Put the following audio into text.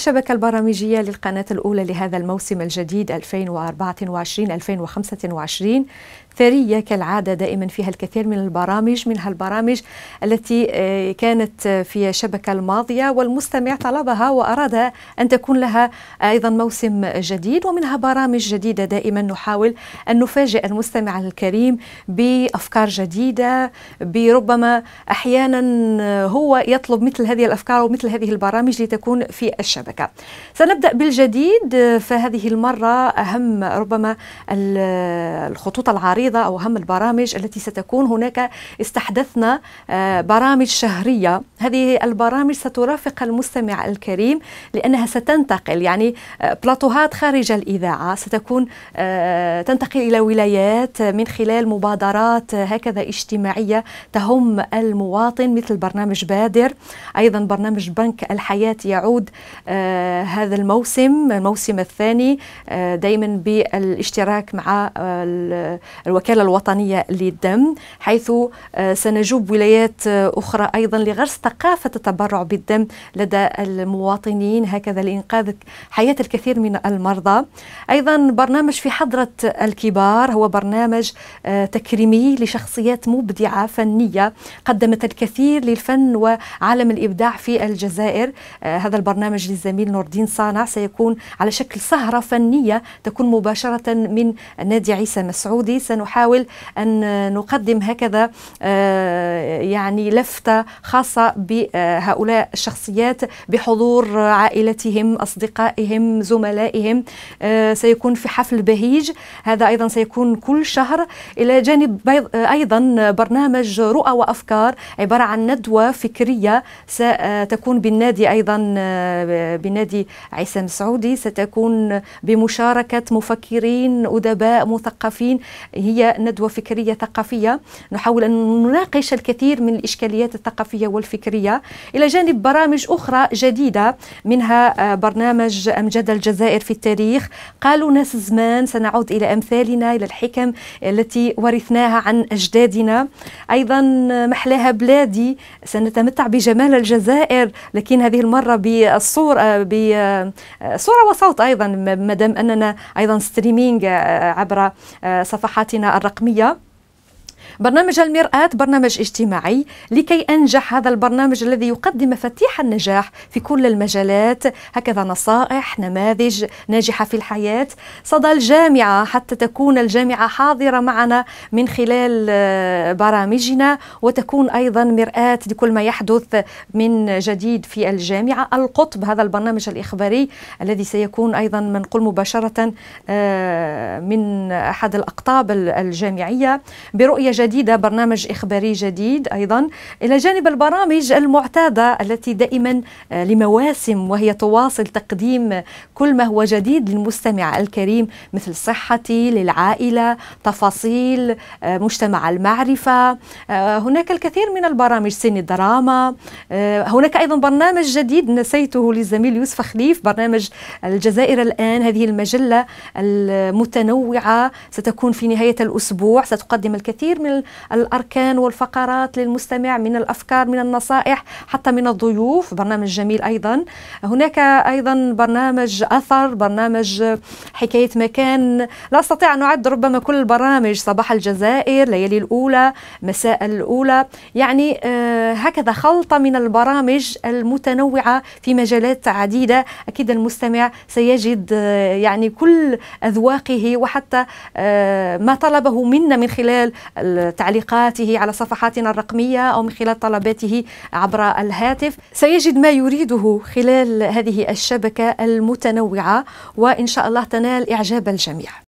الشبكة البرامجية للقناة الأولى لهذا الموسم الجديد 2024-2025 ثرية كالعادة دائما فيها الكثير من البرامج منها البرامج التي آه، كانت في الشبكة الماضية والمستمع طلبها وأراد أن تكون لها أيضا موسم جديد ومنها برامج جديدة دائما نحاول أن نفاجئ المستمع الكريم بأفكار جديدة بربما أحيانا هو يطلب مثل هذه الأفكار ومثل هذه البرامج لتكون في الشبكة الشبكة سنبدأ بالجديد فهذه المرة أهم ربما الخطوط العريضة أو أهم البرامج التي ستكون هناك استحدثنا آه، برامج شهرية هذه البرامج سترافق المستمع الكريم لأنها ستنتقل يعني آه، بلاطوهات خارج الإذاعة ستكون آه، تنتقل إلى ولايات آه، من خلال مبادرات هكذا اجتماعية تهم المواطن مثل برنامج بادر أيضا برنامج بنك الحياة يعود هذا الموسم الموسم الثاني دائما بالاشتراك مع الوكالة الوطنية للدم حيث سنجوب ولايات أخرى أيضا لغرس ثقافة التبرع بالدم لدى المواطنين هكذا لإنقاذ حياة الكثير من المرضى أيضا برنامج في حضرة الكبار هو برنامج آه، تكريمي لشخصيات مبدعة فنية قدمت الكثير للفن وعالم الإبداع في الجزائر آه، هذا البرنامج للزميل نور الدين صانع سيكون على شكل سهرة فنية تكون مباشرة من نادي عيسى مسعودي سنحاول أن نقدم هكذا آه، يعني لفتة خاصة بهؤلاء الشخصيات بحضور عائلتهم أصدقائهم زملائهم آه، سيكون في حفل بهيج هذا أيضا سيكون كل شهر إلى جانب أيضا برنامج رؤى وأفكار عبارة عن ندوة فكرية ستكون بالنادي أيضا آه، بنادي عيسان سعودي ستكون بمشاركة مفكرين أدباء مثقفين هي ندوة فكرية ثقافية نحاول أن نناقش الكثير من الإشكاليات الثقافية والفكرية الفكرية إلى جانب برامج أخرى جديدة منها آه، برنامج أمجد الجزائر في التاريخ قالوا ناس زمان سنعود إلى أمثالنا إلى الحكم التي ورثناها عن أجدادنا أيضا محلاها بلادي سنتمتع بجمال الجزائر لكن هذه المرة بالصورة آه، بصورة آه، وصوت أيضا مدام أننا أيضا ستريمينج عبر صفحاتنا الرقمية برنامج المرآة برنامج اجتماعي لكي أنجح هذا البرنامج الذي يقدم مفاتيح النجاح في كل المجالات هكذا نصائح نماذج ناجحة في الحياة صدى الجامعة حتى تكون الجامعة حاضرة معنا من خلال آه، برامجنا وتكون أيضا مرآة لكل ما يحدث من جديد في الجامعة القطب هذا البرنامج الإخباري الذي سيكون أيضا منقول مباشرة آه، من أحد الأقطاب الجامعية برؤية جديدة جديدة برنامج إخباري جديد أيضا إلى جانب البرامج المعتادة التي دائما آه، لمواسم وهي تواصل تقديم كل ما هو جديد للمستمع الكريم مثل صحتي للعائلة تفاصيل آه، مجتمع المعرفة آه، هناك الكثير من البرامج سن الدراما هناك أيضا برنامج جديد نسيته للزميل يوسف خليف برنامج الجزائر الآن هذه المجلة المتنوعة ستكون في نهاية الأسبوع ستقدم الكثير من الأركان والفقرات للمستمع من الأفكار من النصائح حتى من الضيوف برنامج جميل أيضا هناك أيضا برنامج أثر برنامج حكاية مكان لا أستطيع أن أعد ربما كل البرامج صباح الجزائر ليالي الأولى مساء الأولى يعني آه، هكذا خلطة من البرامج المتنوعة في مجالات عديدة أكيد المستمع سيجد آه، يعني كل أذواقه وحتى آه، ما طلبه منا من خلال تعليقاته على صفحاتنا الرقمية أو من خلال طلباته عبر الهاتف سيجد ما يريده خلال هذه الشبكة المتنوعة وإن شاء الله تنال إعجاب الجميع